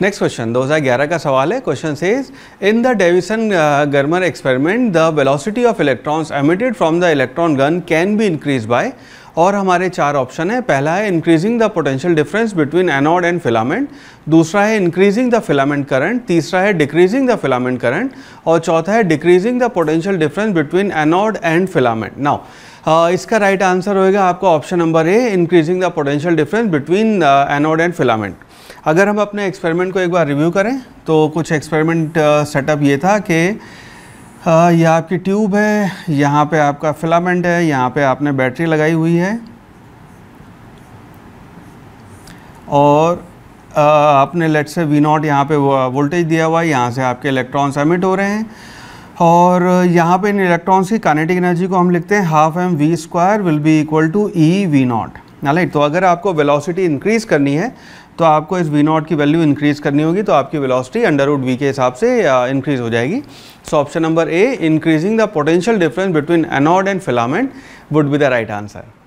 Next question, 2011 का सवाल है question says in the Davisson Germer experiment the velocity of electrons emitted from the electron gun can be increase by और हमारे चार option है पहला है increasing the potential difference between anode and filament दूसरा है इंक्रीजिंग द फिलामेंट करंट तीसरा है डिक्रीजिंग द फिलामेंट करंट और चौथा है decreasing the potential difference between anode and filament now Uh, इसका राइट आंसर होगा आपका option number A increasing the potential difference between anode and filament अगर हम अपने एक्सपेरिमेंट को एक बार रिव्यू करें तो कुछ एक्सपेरिमेंट सेटअप uh, ये था कि हाँ, यह आपकी ट्यूब है यहाँ पे आपका फिलामेंट है यहाँ पे आपने बैटरी लगाई हुई है और आपने लेट से वी नॉट यहाँ पे वोल्टेज दिया हुआ है यहाँ से आपके इलेक्ट्रॉन्स एमिट हो रहे हैं और यहाँ पे इन इलेक्ट्रॉन्स की कानेटिक एनर्जी को हम लिखते हैं half M V square will be equal to E e V nought right तो अगर आपको वेलोसिटी इंक्रीज़ करनी है तो आपको इस वी नॉट की वैल्यू इंक्रीज़ करनी होगी तो आपकी वेलोसिटी अंडर रूट वी के हिसाब से इंक्रीज़ हो जाएगी so option number A increasing the potential difference between anode and filament would be the right answer